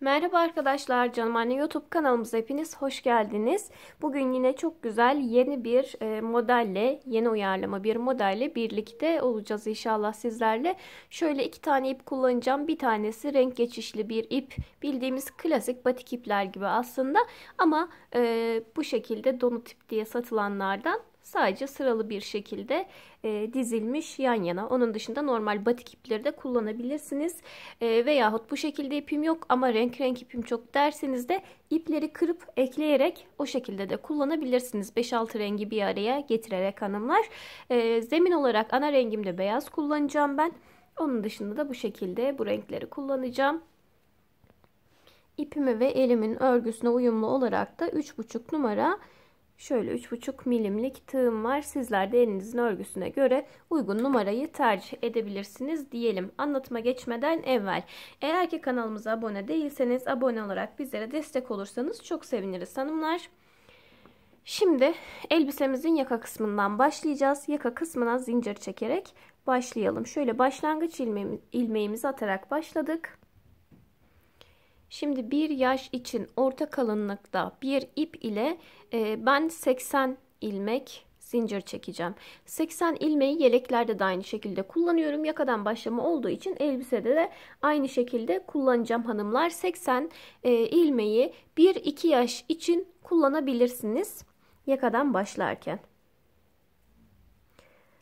Merhaba arkadaşlar canım anne YouTube kanalımıza hepiniz hoş geldiniz. Bugün yine çok güzel yeni bir e, modelle, yeni uyarlama bir modelle birlikte olacağız inşallah sizlerle. Şöyle iki tane ip kullanacağım. Bir tanesi renk geçişli bir ip. Bildiğimiz klasik batik ipler gibi aslında ama e, bu şekilde donut ip diye satılanlardan. Sadece sıralı bir şekilde e, dizilmiş yan yana. Onun dışında normal batik ipleri de kullanabilirsiniz. E, veyahut bu şekilde ipim yok ama renk renk ipim çok derseniz de ipleri kırıp ekleyerek o şekilde de kullanabilirsiniz. 5-6 rengi bir araya getirerek hanımlar. E, zemin olarak ana rengimde beyaz kullanacağım ben. Onun dışında da bu şekilde bu renkleri kullanacağım. İpimi ve elimin örgüsüne uyumlu olarak da 3,5 numara şöyle 3,5 milimlik tığım var. Sizler de elinizin örgüsüne göre uygun numarayı tercih edebilirsiniz diyelim. Anlatıma geçmeden evvel eğer ki kanalımıza abone değilseniz abone olarak bizlere destek olursanız çok seviniriz hanımlar. Şimdi elbisemizin yaka kısmından başlayacağız. Yaka kısmına zincir çekerek başlayalım. Şöyle başlangıç ilmeğimizi atarak başladık. Şimdi bir yaş için orta kalınlıkta bir ip ile e, ben 80 ilmek zincir çekeceğim. 80 ilmeği yeleklerde de aynı şekilde kullanıyorum. Yakadan başlama olduğu için elbisede de aynı şekilde kullanacağım hanımlar. 80 e, ilmeği 1-2 yaş için kullanabilirsiniz yakadan başlarken.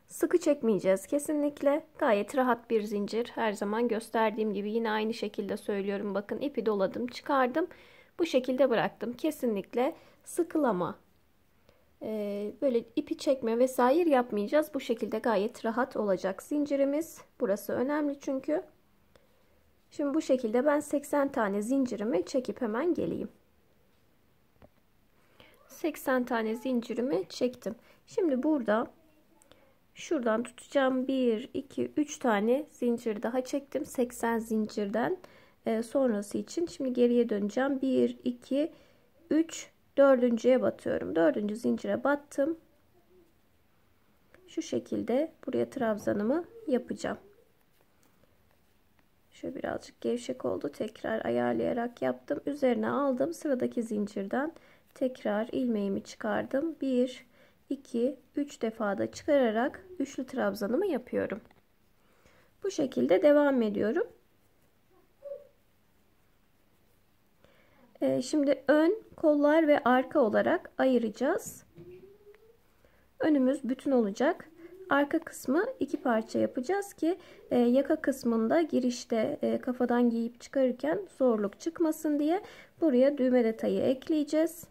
Sıkı çekmeyeceğiz kesinlikle. Gayet rahat bir zincir. Her zaman gösterdiğim gibi yine aynı şekilde söylüyorum. Bakın ipi doladım, çıkardım. Bu şekilde bıraktım. Kesinlikle sıkılama, ee, böyle ipi çekme vesaire yapmayacağız. Bu şekilde gayet rahat olacak zincirimiz. Burası önemli çünkü. Şimdi bu şekilde ben 80 tane zincirimi çekip hemen geleyim. 80 tane zincirimi çektim. Şimdi burada Şuradan tutacağım. 1, 2, 3 tane zincir daha çektim. 80 zincirden e, sonrası için. Şimdi geriye döneceğim. 1, 2, 3, dördüncüye batıyorum. Dördüncü zincire battım. Şu şekilde buraya trabzanımı yapacağım. Şöyle birazcık gevşek oldu. Tekrar ayarlayarak yaptım. Üzerine aldım. Sıradaki zincirden tekrar ilmeğimi çıkardım. 1 2, 3 defada çıkararak üçlü trabzanımı yapıyorum. Bu şekilde devam ediyorum. Ee, şimdi ön, kollar ve arka olarak ayıracağız. Önümüz bütün olacak. Arka kısmı iki parça yapacağız ki e, yaka kısmında girişte e, kafadan giyip çıkarırken zorluk çıkmasın diye buraya düğme detayı ekleyeceğiz.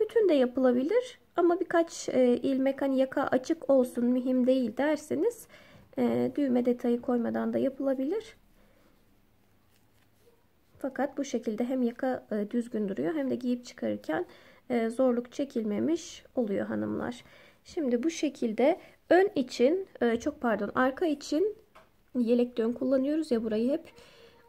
Bütün de yapılabilir. Ama birkaç e, ilmek hani yaka açık olsun mühim değil derseniz e, düğme detayı koymadan da yapılabilir. Fakat bu şekilde hem yaka e, düzgün duruyor hem de giyip çıkarırken e, zorluk çekilmemiş oluyor hanımlar. Şimdi bu şekilde ön için e, çok pardon arka için yelek dön kullanıyoruz ya burayı hep.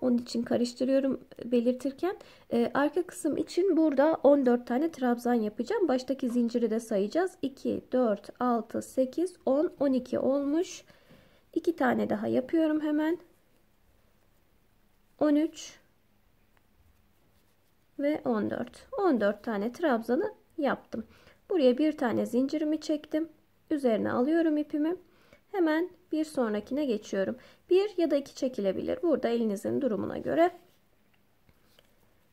Onun için karıştırıyorum e, belirtirken. E, arka kısım için burada 14 tane trabzan yapacağım. Baştaki zinciri de sayacağız. 2, 4, 6, 8, 10, 12 olmuş. 2 tane daha yapıyorum hemen. 13 ve 14. 14 tane trabzanı yaptım. Buraya bir tane zincirimi çektim. Üzerine alıyorum ipimi. Hemen bir sonrakine geçiyorum. Bir ya da iki çekilebilir. Burada elinizin durumuna göre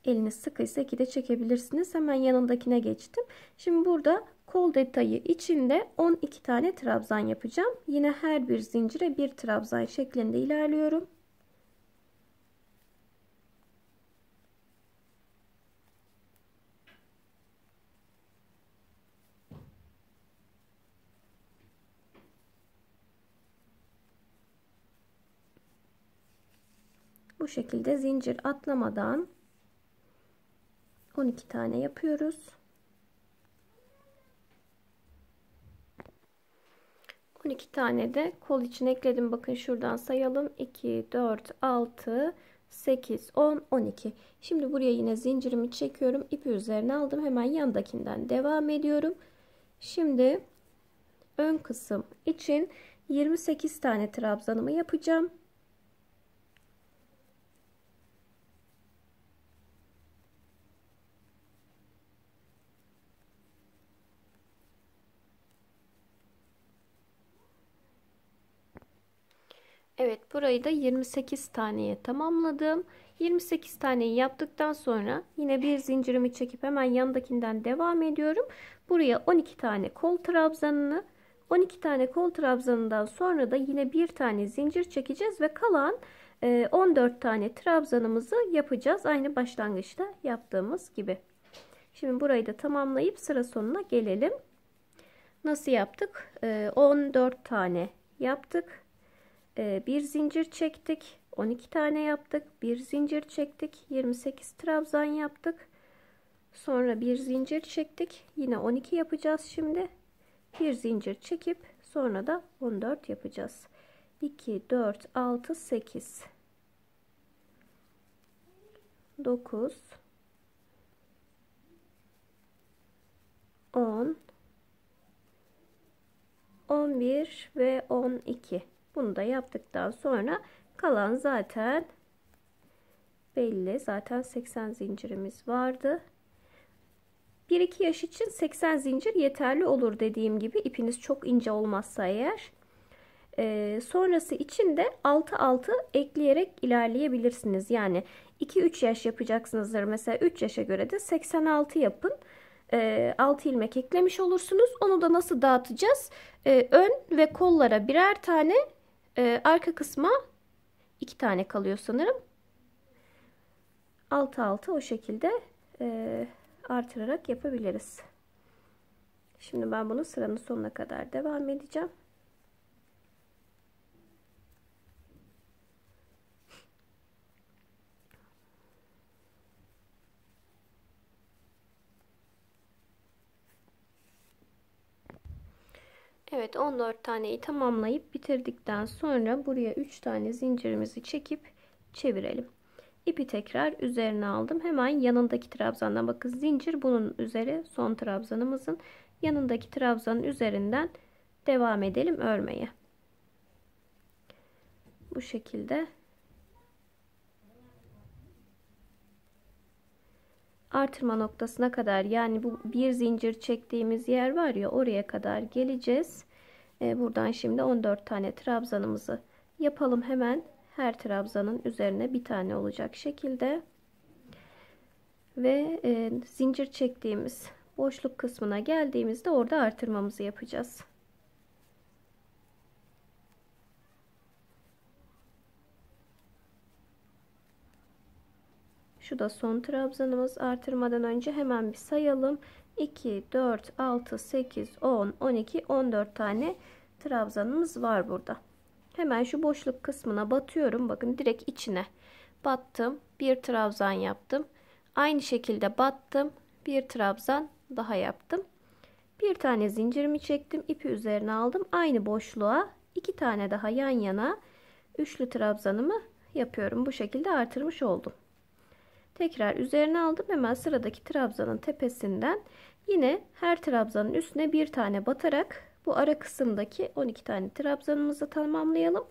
eliniz sıkıysa iki de çekebilirsiniz. Hemen yanındakine geçtim. Şimdi burada kol detayı içinde 12 tane trabzan yapacağım. Yine her bir zincire bir trabzan şeklinde ilerliyorum. bu şekilde zincir atlamadan 12 tane yapıyoruz. 12 tane de kol için ekledim. Bakın şuradan sayalım. 2, 4, 6, 8, 10, 12. Şimdi buraya yine zincirimi çekiyorum. İpi üzerine aldım. Hemen yandakinden devam ediyorum. Şimdi ön kısım için 28 tane trabzanımı yapacağım. Evet burayı da 28 taneye tamamladım. 28 taneyi yaptıktan sonra yine bir zincirimi çekip hemen yandakinden devam ediyorum. Buraya 12 tane kol trabzanını 12 tane kol trabzanından sonra da yine bir tane zincir çekeceğiz ve kalan 14 e, tane trabzanımızı yapacağız. Aynı başlangıçta yaptığımız gibi. Şimdi burayı da tamamlayıp sıra sonuna gelelim. Nasıl yaptık? 14 e, tane yaptık. Ee, bir zincir çektik 12 tane yaptık bir zincir çektik 28 trabzan yaptık sonra bir zincir çektik yine 12 yapacağız şimdi bir zincir çekip sonra da 14 yapacağız 2 4 6 8 9 10 11 ve 12 bunu da yaptıktan sonra kalan zaten belli. Zaten 80 zincirimiz vardı. 1-2 yaş için 80 zincir yeterli olur dediğim gibi ipiniz çok ince olmazsa eğer. Ee, sonrası için de 6-6 ekleyerek ilerleyebilirsiniz. Yani 2-3 yaş yapacaksınızdır. Mesela 3 yaşa göre de 86 yapın. Ee, 6 ilmek eklemiş olursunuz. Onu da nasıl dağıtacağız? Ee, ön ve kollara birer tane e, arka kısma iki tane kalıyor sanırım. Altı altı o şekilde e, artırarak yapabiliriz. Şimdi ben bunu sıranın sonuna kadar devam edeceğim. Evet 14 taneyi tamamlayıp bitirdikten sonra buraya 3 tane zincirimizi çekip çevirelim. İpi tekrar üzerine aldım. Hemen yanındaki trabzanla bakın zincir bunun üzeri son trabzanımızın yanındaki trabzanın üzerinden devam edelim örmeye. Bu şekilde artırma noktasına kadar yani bu bir zincir çektiğimiz yer var ya oraya kadar geleceğiz. E, buradan şimdi 14 tane trabzanımızı yapalım hemen. Her trabzanın üzerine bir tane olacak şekilde. Ve e, zincir çektiğimiz boşluk kısmına geldiğimizde orada artırmamızı yapacağız. Şu da son trabzanımız. Artırmadan önce hemen bir sayalım. 2, 4, 6, 8, 10, 12, 14 tane trabzanımız var burada. Hemen şu boşluk kısmına batıyorum. Bakın direkt içine battım. Bir trabzan yaptım. Aynı şekilde battım. Bir trabzan daha yaptım. Bir tane zincirimi çektim. ipi üzerine aldım. Aynı boşluğa iki tane daha yan yana üçlü trabzanımı yapıyorum. Bu şekilde artırmış oldum tekrar üzerine aldım. Hemen sıradaki trabzanın tepesinden yine her trabzanın üstüne bir tane batarak bu ara kısımdaki 12 tane trabzanımızı tamamlayalım.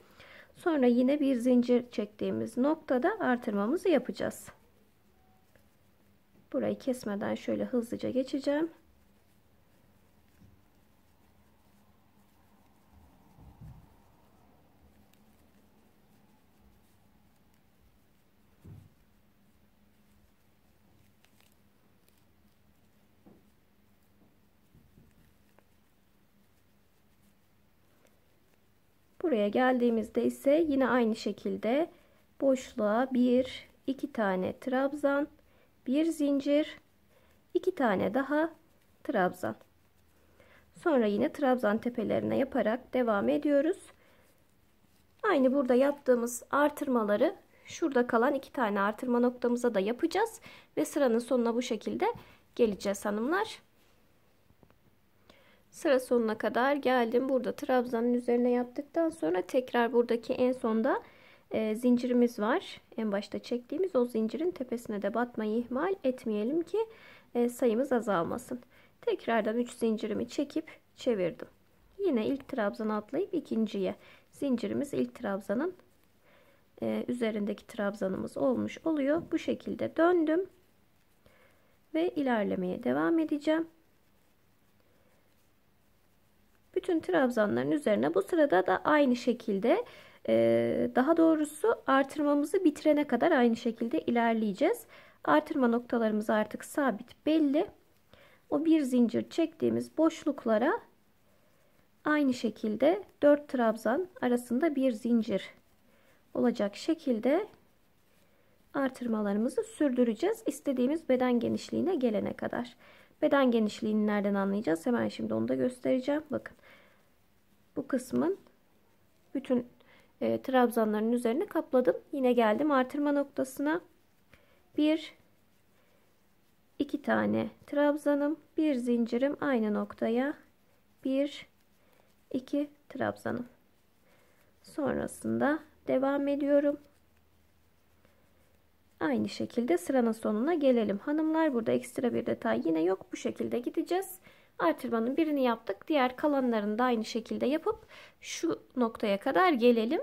Sonra yine bir zincir çektiğimiz noktada artırmamızı yapacağız. Burayı kesmeden şöyle hızlıca geçeceğim. Buraya geldiğimizde ise yine aynı şekilde boşluğa 1, 2 tane trabzan, 1 zincir, 2 tane daha trabzan. Sonra yine trabzan tepelerine yaparak devam ediyoruz. Aynı burada yaptığımız artırmaları şurada kalan iki tane artırma noktamıza da yapacağız ve sıranın sonuna bu şekilde geleceğiz hanımlar sıra sonuna kadar geldim. Burada trabzanın üzerine yaptıktan sonra tekrar buradaki en sonda e, zincirimiz var. En başta çektiğimiz o zincirin tepesine de batmayı ihmal etmeyelim ki e, sayımız azalmasın. Tekrardan 3 zincirimi çekip çevirdim. Yine ilk trabzan atlayıp ikinciye zincirimiz ilk trabzanın e, üzerindeki trabzanımız olmuş oluyor. Bu şekilde döndüm ve ilerlemeye devam edeceğim bütün trabzanların üzerine bu sırada da aynı şekilde e, daha doğrusu artırmamızı bitirene kadar aynı şekilde ilerleyeceğiz. Artırma noktalarımız artık sabit belli. O bir zincir çektiğimiz boşluklara aynı şekilde 4 trabzan arasında bir zincir olacak şekilde artırmalarımızı sürdüreceğiz. istediğimiz beden genişliğine gelene kadar. Beden genişliğini nereden anlayacağız? Hemen şimdi onu da göstereceğim. Bakın bu kısmın bütün e, trabzanların üzerine kapladım. Yine geldim artırma noktasına. Bir, iki tane trabzanım, bir zincirim aynı noktaya. Bir, iki trabzanım. Sonrasında devam ediyorum. Aynı şekilde sıranın sonuna gelelim. Hanımlar burada ekstra bir detay yine yok. Bu şekilde gideceğiz artırmanın birini yaptık. Diğer kalanlarını da aynı şekilde yapıp şu noktaya kadar gelelim.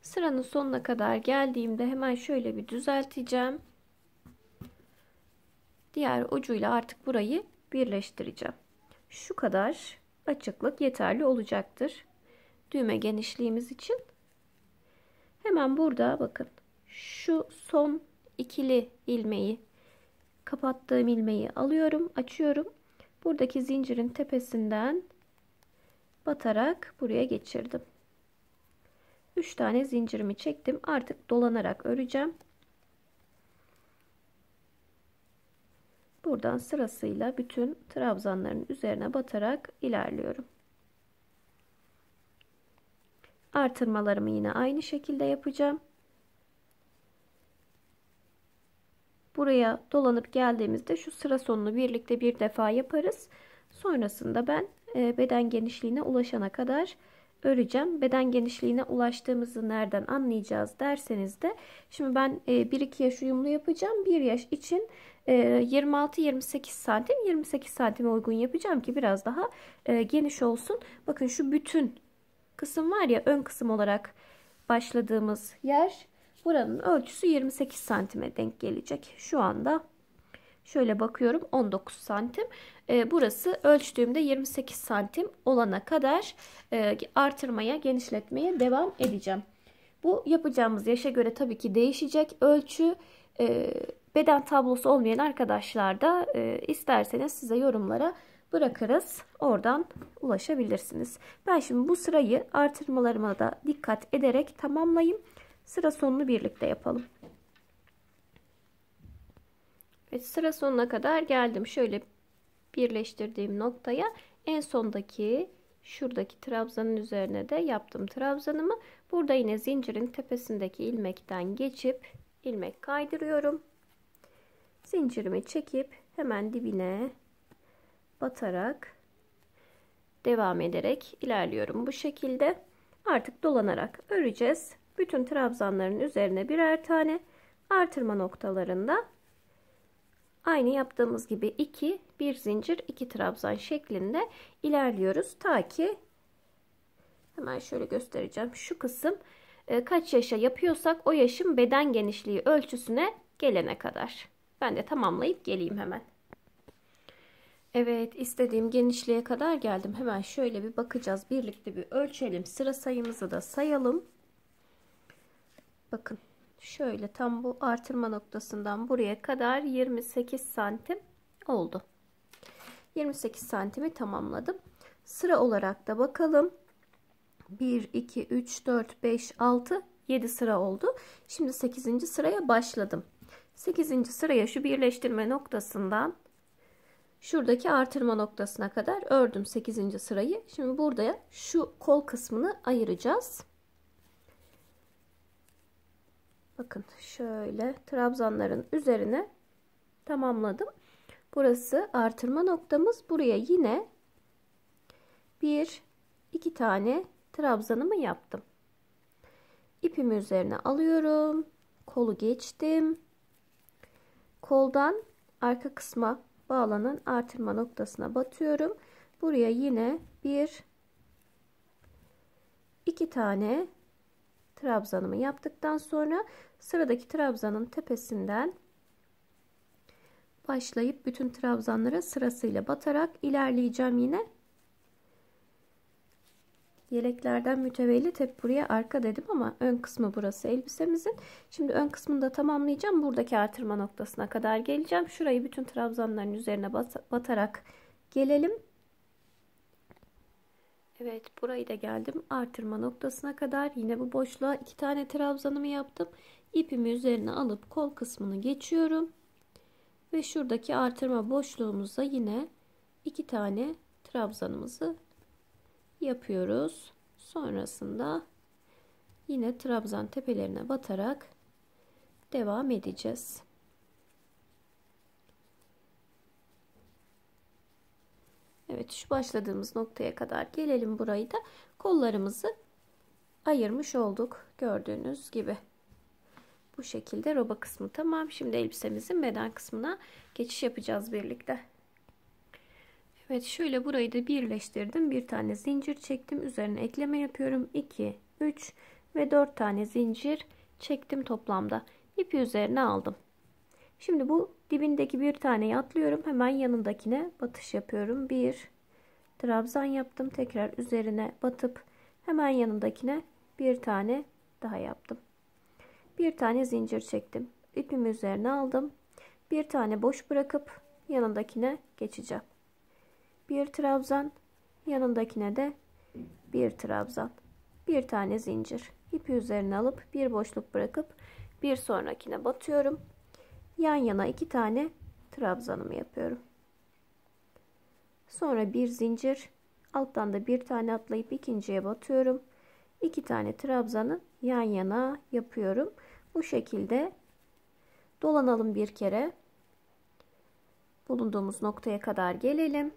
Sıranın sonuna kadar geldiğimde hemen şöyle bir düzelteceğim. Diğer ucuyla artık burayı birleştireceğim. Şu kadar açıklık yeterli olacaktır. Düğme genişliğimiz için. Hemen burada bakın şu son ikili ilmeği kapattığım ilmeği alıyorum, açıyorum buradaki zincirin tepesinden batarak buraya geçirdim. 3 tane zincirimi çektim. Artık dolanarak öreceğim. Buradan sırasıyla bütün trabzanların üzerine batarak ilerliyorum. Artırmalarımı yine aynı şekilde yapacağım. Buraya dolanıp geldiğimizde şu sıra sonunu birlikte bir defa yaparız. Sonrasında ben e, beden genişliğine ulaşana kadar öreceğim. Beden genişliğine ulaştığımızı nereden anlayacağız derseniz de şimdi ben 1-2 e, yaş uyumlu yapacağım. 1 yaş için 26-28 e, santim 28 santime uygun yapacağım ki biraz daha geniş olsun. Bakın şu bütün kısım var ya ön kısım olarak başladığımız yer Buranın ölçüsü 28 santime denk gelecek. Şu anda şöyle bakıyorum 19 santim. Ee, burası ölçtüğümde 28 santim olana kadar e, artırmaya, genişletmeye devam edeceğim. Bu yapacağımız yaşa göre tabii ki değişecek. Ölçü e, beden tablosu olmayan arkadaşlar da e, isterseniz size yorumlara bırakırız. Oradan ulaşabilirsiniz. Ben şimdi bu sırayı artırmalarıma da dikkat ederek tamamlayayım. Sıra sonunu birlikte yapalım. Evet, sıra sonuna kadar geldim. Şöyle birleştirdiğim noktaya en sondaki şuradaki trabzanın üzerine de yaptım trabzanımı. Burada yine zincirin tepesindeki ilmekten geçip ilmek kaydırıyorum. Zincirimi çekip hemen dibine batarak devam ederek ilerliyorum bu şekilde. Artık dolanarak öreceğiz bütün trabzanların üzerine birer tane artırma noktalarında aynı yaptığımız gibi 2 bir zincir 2 trabzan şeklinde ilerliyoruz ta ki hemen şöyle göstereceğim şu kısım e, kaç yaşa yapıyorsak o yaşın beden genişliği ölçüsüne gelene kadar ben de tamamlayıp geleyim hemen Evet istediğim genişliğe kadar geldim hemen şöyle bir bakacağız birlikte bir ölçelim sıra sayımızı da sayalım Bakın şöyle tam bu artırma noktasından buraya kadar 28 santim oldu. 28 santimi tamamladım. Sıra olarak da bakalım. 1, 2, 3, 4, 5, 6, 7 sıra oldu. Şimdi 8. sıraya başladım. 8. sıraya şu birleştirme noktasından şuradaki artırma noktasına kadar ördüm 8. sırayı. Şimdi burada şu kol kısmını ayıracağız. Bakın şöyle trabzanların üzerine tamamladım. Burası artırma noktamız. Buraya yine bir iki tane trabzanımı yaptım. İpimi üzerine alıyorum. Kolu geçtim. Koldan arka kısma bağlanan artırma noktasına batıyorum. Buraya yine bir iki tane trabzanımı yaptıktan sonra Sıradaki trabzanın tepesinden başlayıp bütün trabzanlara sırasıyla batarak ilerleyeceğim yine. Yeleklerden mütevellit hep buraya arka dedim ama ön kısmı burası elbisemizin. Şimdi ön kısmını da tamamlayacağım. Buradaki artırma noktasına kadar geleceğim. Şurayı bütün trabzanların üzerine bat batarak gelelim. Evet burayı da geldim. Artırma noktasına kadar yine bu boşluğa iki tane trabzanımı yaptım ipimi üzerine alıp kol kısmını geçiyorum ve şuradaki artırma boşluğumuza yine iki tane trabzanımızı yapıyoruz sonrasında yine trabzan tepelerine batarak devam edeceğiz Evet şu başladığımız noktaya kadar gelelim burayı da kollarımızı ayırmış olduk gördüğünüz gibi. Bu şekilde roba kısmı tamam. Şimdi elbisemizin beden kısmına geçiş yapacağız birlikte. Evet şöyle burayı da birleştirdim. Bir tane zincir çektim. Üzerine ekleme yapıyorum. 2, 3 ve 4 tane zincir çektim toplamda. İpi üzerine aldım. Şimdi bu dibindeki bir taneyi atlıyorum. Hemen yanındakine batış yapıyorum. 1 trabzan yaptım. Tekrar üzerine batıp hemen yanındakine bir tane daha yaptım bir tane zincir çektim. İpimi üzerine aldım. Bir tane boş bırakıp yanındakine geçeceğim. Bir trabzan, yanındakine de bir trabzan. Bir tane zincir. İpi üzerine alıp bir boşluk bırakıp bir sonrakine batıyorum. Yan yana iki tane trabzanımı yapıyorum. Sonra bir zincir, alttan da bir tane atlayıp ikinciye batıyorum iki tane trabzanı yan yana yapıyorum. Bu şekilde dolanalım bir kere. Bulunduğumuz noktaya kadar gelelim.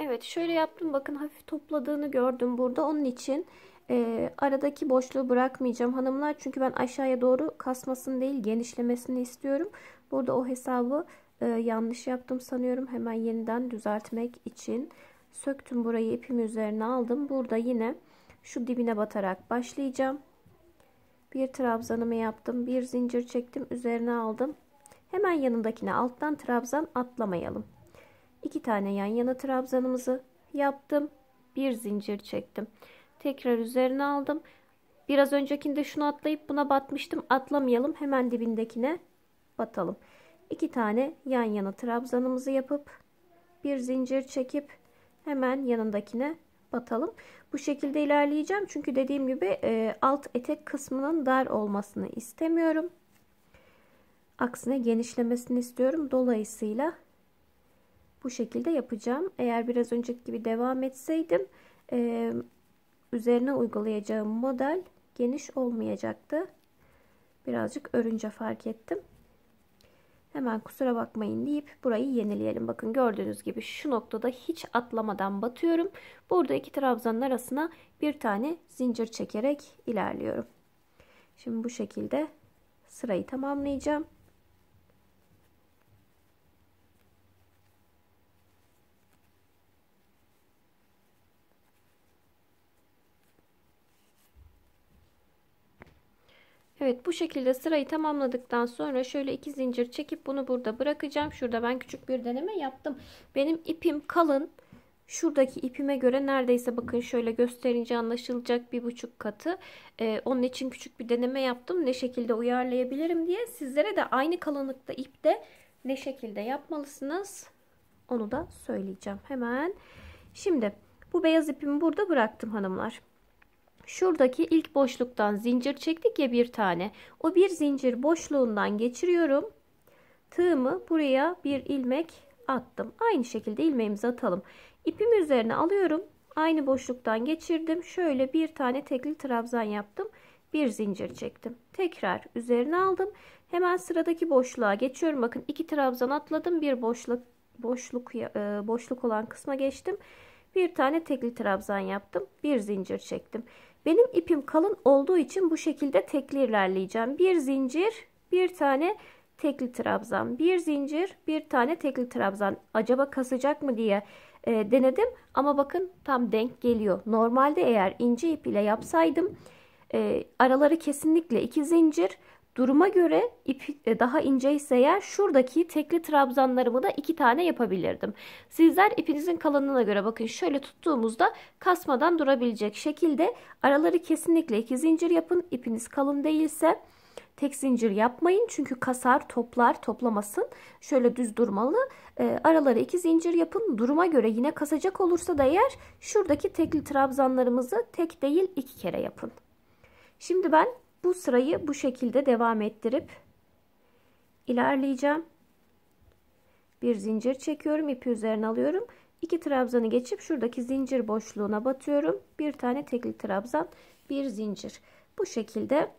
Evet şöyle yaptım. Bakın hafif topladığını gördüm burada. Onun için e, aradaki boşluğu bırakmayacağım hanımlar. Çünkü ben aşağıya doğru kasmasını değil genişlemesini istiyorum. Burada o hesabı e, yanlış yaptım sanıyorum. Hemen yeniden düzeltmek için söktüm burayı ipim üzerine aldım. Burada yine şu dibine batarak başlayacağım bir trabzanımı yaptım bir zincir çektim üzerine aldım hemen yanındakine alttan trabzan atlamayalım İki tane yan yana trabzanımızı yaptım bir zincir çektim tekrar üzerine aldım biraz öncekinde şunu atlayıp buna batmıştım atlamayalım hemen dibindekine batalım İki tane yan yana trabzanımızı yapıp bir zincir çekip hemen yanındakine batalım. Bu şekilde ilerleyeceğim. Çünkü dediğim gibi e, alt etek kısmının dar olmasını istemiyorum. Aksine genişlemesini istiyorum. Dolayısıyla bu şekilde yapacağım. Eğer biraz önceki gibi devam etseydim e, üzerine uygulayacağım model geniş olmayacaktı. Birazcık örünce fark ettim. Hemen kusura bakmayın deyip burayı yenileyelim. Bakın gördüğünüz gibi şu noktada hiç atlamadan batıyorum. Burada iki trabzanın arasına bir tane zincir çekerek ilerliyorum. Şimdi bu şekilde sırayı tamamlayacağım. Evet bu şekilde sırayı tamamladıktan sonra şöyle iki zincir çekip bunu burada bırakacağım. Şurada ben küçük bir deneme yaptım. Benim ipim kalın. Şuradaki ipime göre neredeyse bakın şöyle gösterince anlaşılacak bir buçuk katı. Ee, onun için küçük bir deneme yaptım. Ne şekilde uyarlayabilirim diye. Sizlere de aynı kalınlıkta ipte ne şekilde yapmalısınız onu da söyleyeceğim. Hemen şimdi bu beyaz ipimi burada bıraktım hanımlar. Şuradaki ilk boşluktan zincir çektik ya bir tane. O bir zincir boşluğundan geçiriyorum. Tığımı buraya bir ilmek attım. Aynı şekilde ilmeğimizi atalım. İpimi üzerine alıyorum. Aynı boşluktan geçirdim. Şöyle bir tane tekli trabzan yaptım. Bir zincir çektim. Tekrar üzerine aldım. Hemen sıradaki boşluğa geçiyorum. Bakın iki trabzan atladım. Bir boşluk boşluk e, boşluk olan kısma geçtim. Bir tane tekli trabzan yaptım. Bir zincir çektim. Benim ipim kalın olduğu için bu şekilde tekli ilerleyeceğim. Bir zincir, bir tane tekli trabzan. Bir zincir, bir tane tekli trabzan. Acaba kasacak mı diye e, denedim. Ama bakın tam denk geliyor. Normalde eğer ince ip ile yapsaydım e, araları kesinlikle iki zincir Duruma göre ip e, daha ince ise eğer şuradaki tekli trabzanlarımı da iki tane yapabilirdim. Sizler ipinizin kalınlığına göre bakın şöyle tuttuğumuzda kasmadan durabilecek şekilde araları kesinlikle iki zincir yapın. İpiniz kalın değilse tek zincir yapmayın çünkü kasar toplar toplamasın şöyle düz durmalı e, araları iki zincir yapın duruma göre yine kasacak olursa da eğer şuradaki tekli trabzanlarımızı tek değil iki kere yapın şimdi ben bu sırayı bu şekilde devam ettirip ilerleyeceğim. Bir zincir çekiyorum. ipi üzerine alıyorum. İki trabzanı geçip şuradaki zincir boşluğuna batıyorum. Bir tane tekli trabzan, bir zincir. Bu şekilde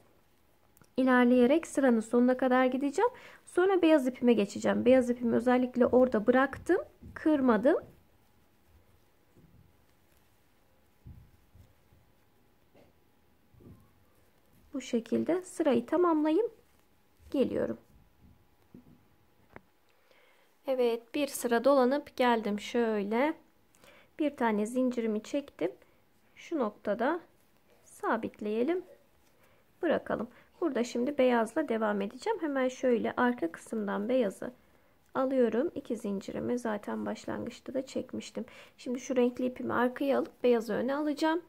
ilerleyerek sıranın sonuna kadar gideceğim. Sonra beyaz ipime geçeceğim. Beyaz ipimi özellikle orada bıraktım. Kırmadım. Bu şekilde sırayı tamamlayayım. Geliyorum. Evet bir sıra dolanıp geldim şöyle. Bir tane zincirimi çektim. Şu noktada sabitleyelim. Bırakalım. Burada şimdi beyazla devam edeceğim. Hemen şöyle arka kısımdan beyazı alıyorum. iki zincirimi zaten başlangıçta da çekmiştim. Şimdi şu renkli ipimi arkaya alıp beyazı öne alacağım.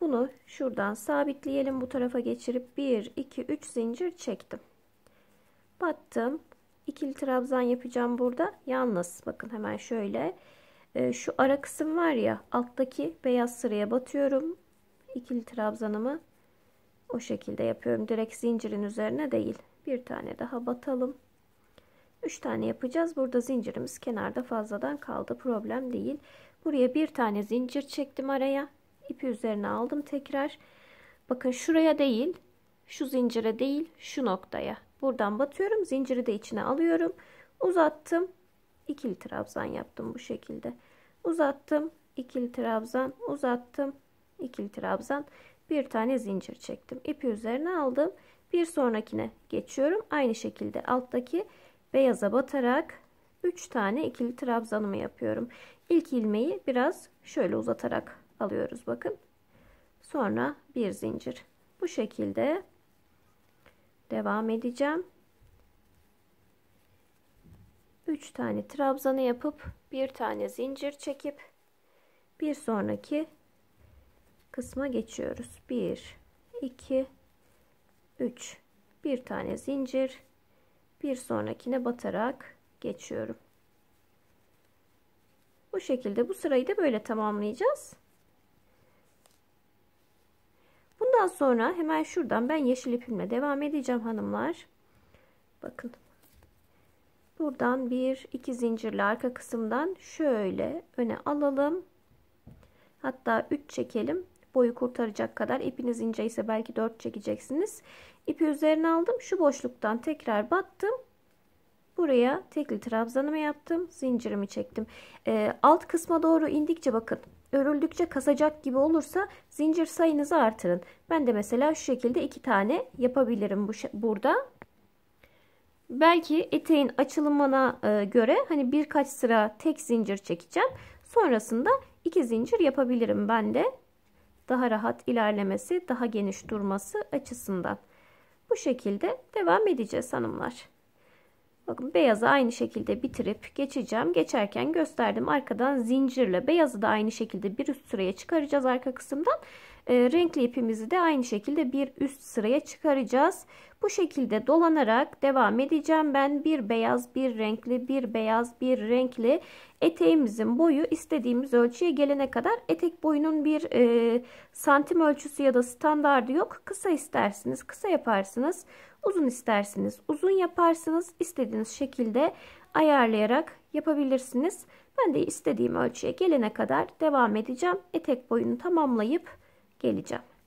Bunu şuradan sabitleyelim. Bu tarafa geçirip 1, 2, 3 zincir çektim. Battım. İkili trabzan yapacağım burada. Yalnız bakın hemen şöyle. Ee, şu ara kısım var ya alttaki beyaz sıraya batıyorum. İkili trabzanımı o şekilde yapıyorum. Direkt zincirin üzerine değil. Bir tane daha batalım. 3 tane yapacağız. Burada zincirimiz kenarda fazladan kaldı. Problem değil. Buraya bir tane zincir çektim araya ipi üzerine aldım tekrar. Bakın şuraya değil, şu zincire değil, şu noktaya. Buradan batıyorum, zinciri de içine alıyorum. Uzattım. ikili trabzan yaptım bu şekilde. Uzattım, ikili trabzan, uzattım, ikili trabzan. Bir tane zincir çektim. İpi üzerine aldım. Bir sonrakine geçiyorum. Aynı şekilde alttaki beyaza batarak 3 tane ikili trabzanımı yapıyorum. İlk ilmeği biraz şöyle uzatarak alıyoruz bakın. Sonra bir zincir. Bu şekilde devam edeceğim. 3 tane trabzanı yapıp bir tane zincir çekip bir sonraki kısma geçiyoruz. 1 2 3 bir tane zincir bir sonrakine batarak geçiyorum. Bu şekilde bu sırayı da böyle tamamlayacağız. Bundan sonra hemen şuradan ben yeşil ipimle devam edeceğim hanımlar. Bakın. Buradan bir iki zincirli arka kısımdan şöyle öne alalım. Hatta 3 çekelim. Boyu kurtaracak kadar ipiniz ince ise belki 4 çekeceksiniz. İpi üzerine aldım. Şu boşluktan tekrar battım. Buraya tekli trabzanımı yaptım. Zincirimi çektim. Ee, alt kısma doğru indikçe bakın örüldükçe kasacak gibi olursa zincir sayınızı artırın. Ben de mesela şu şekilde iki tane yapabilirim bu burada. Belki eteğin açılımına e, göre hani birkaç sıra tek zincir çekeceğim. Sonrasında iki zincir yapabilirim ben de. Daha rahat ilerlemesi, daha geniş durması açısından. Bu şekilde devam edeceğiz hanımlar. Bakın beyazı aynı şekilde bitirip geçeceğim. Geçerken gösterdim. Arkadan zincirle beyazı da aynı şekilde bir üst sıraya çıkaracağız arka kısımdan. E, renkli ipimizi de aynı şekilde bir üst sıraya çıkaracağız. Bu şekilde dolanarak devam edeceğim. Ben bir beyaz, bir renkli, bir beyaz, bir renkli eteğimizin boyu istediğimiz ölçüye gelene kadar etek boyunun bir e, santim ölçüsü ya da standardı yok. Kısa istersiniz, kısa yaparsınız. Uzun isterseniz uzun yaparsınız. İstediğiniz şekilde ayarlayarak yapabilirsiniz. Ben de istediğim ölçüye gelene kadar devam edeceğim. Etek boyunu tamamlayıp geleceğim.